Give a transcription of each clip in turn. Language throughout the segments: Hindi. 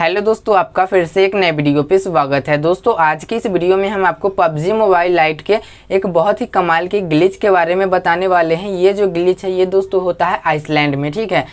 हेलो दोस्तों आपका फिर से एक नए वीडियो पे स्वागत है दोस्तों आज की इस वीडियो में हम आपको पबजी मोबाइल लाइट के एक बहुत ही कमाल के ग्लिच के बारे में बताने वाले हैं ये जो ग्लिच है ये दोस्तों होता है आइसलैंड में ठीक है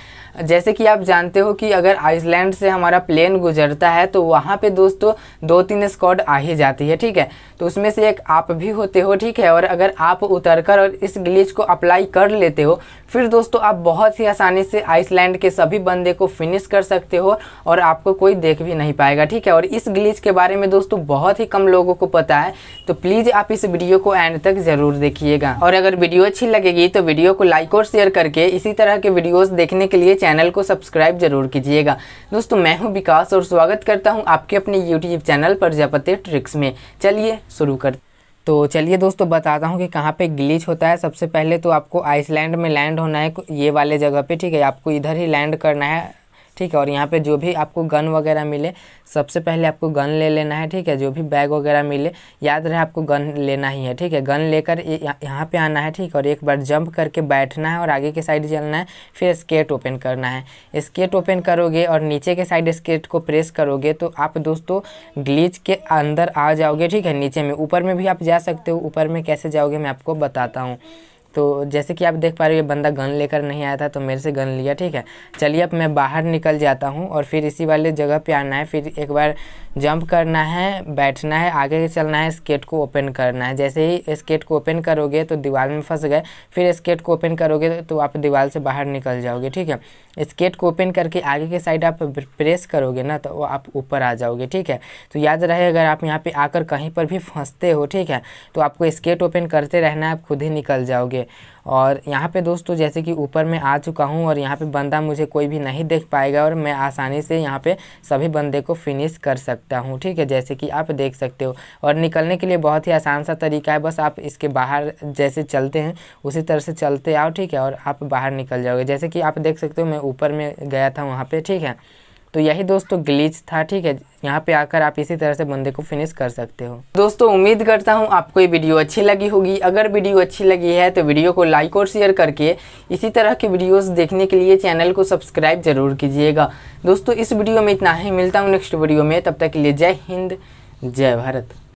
जैसे कि आप जानते हो कि अगर आइसलैंड से हमारा प्लेन गुजरता है तो वहाँ पे दोस्तों दो तीन स्क्वाड आ ही जाती है ठीक है तो उसमें से एक आप भी होते हो ठीक है और अगर आप उतर कर और इस ग्लिच को अप्लाई कर लेते हो फिर दोस्तों आप बहुत ही आसानी से आइसलैंड के सभी बंदे को फिनिश कर सकते हो और आपको कोई देख भी नहीं पाएगा ठीक है और इस ग्लिच के बारे में दोस्तों बहुत ही कम लोगों को पता है तो प्लीज़ आप इस वीडियो को एंड तक ज़रूर देखिएगा और अगर वीडियो अच्छी लगेगी तो वीडियो को लाइक और शेयर करके इसी तरह के वीडियोज़ देखने के लिए चैनल को सब्सक्राइब जरूर कीजिएगा दोस्तों मैं हूँ विकास और स्वागत करता हूँ आपके अपने यूट्यूब चैनल पर जपते ट्रिक्स में चलिए शुरू कर तो चलिए दोस्तों बताता हूँ कि कहाँ पे ग्लिच होता है सबसे पहले तो आपको आइसलैंड में लैंड होना है ये वाले जगह पे ठीक है आपको इधर ही लैंड करना है ठीक है और यहाँ पे जो भी आपको गन वगैरह मिले सबसे पहले आपको गन ले लेना है ठीक है जो भी बैग वगैरह मिले याद रहे आपको गन लेना ही है ठीक है गन लेकर यहाँ पे आना है ठीक है और एक बार जंप करके बैठना है और आगे के साइड चलना है फिर स्केट ओपन करना है स्केट ओपन करोगे और नीचे के साइड स्केट को प्रेस करोगे तो आप दोस्तों ग्लीच के अंदर आ जाओगे ठीक है नीचे में ऊपर में भी आप जा सकते हो ऊपर में कैसे जाओगे मैं आपको बताता हूँ तो जैसे कि आप देख पा रहे हो ये बंदा गन लेकर नहीं आया था तो मेरे से गन लिया ठीक है चलिए अब मैं बाहर निकल जाता हूँ और फिर इसी वाले जगह पे आना है फिर एक बार जंप करना है बैठना है आगे चलना है स्केट को ओपन करना है जैसे ही स्केट को ओपन करोगे तो दीवार में फंस गए फिर स्केट को ओपन करोगे तो आप दीवार से बाहर निकल जाओगे ठीक है स्केट को ओपन करके आगे के साइड आप प्रेस करोगे ना तो आप ऊपर आ जाओगे ठीक है तो याद रहे अगर आप यहाँ पर आकर कहीं पर भी फंसते हो ठीक है तो आपको स्केट ओपन करते रहना है आप खुद ही निकल जाओगे होंगे और यहाँ पे दोस्तों जैसे कि ऊपर मैं आ चुका हूँ और यहाँ पे बंदा मुझे कोई भी नहीं देख पाएगा और मैं आसानी से यहाँ पे सभी बंदे को फिनिश कर सकता हूँ ठीक है जैसे कि आप देख सकते हो और निकलने के लिए बहुत ही आसान सा तरीका है बस आप इसके बाहर जैसे चलते हैं उसी तरह से चलते आओ ठीक है और आप बाहर निकल जाओगे जैसे कि आप देख सकते हो मैं ऊपर में गया था वहाँ पर ठीक है तो यही दोस्तों ग्लीच था ठीक है यहाँ पे आकर आप इसी तरह से बंदे को फिनिश कर सकते हो दोस्तों उम्मीद करता हूँ आपको ये वीडियो अच्छी लगी होगी अगर वीडियो अच्छी लगी है तो वीडियो को लाइक और शेयर करके इसी तरह के वीडियोस देखने के लिए चैनल को सब्सक्राइब जरूर कीजिएगा दोस्तों इस वीडियो में इतना ही मिलता हूँ नेक्स्ट वीडियो में तब तक के लिए जय हिंद जय भारत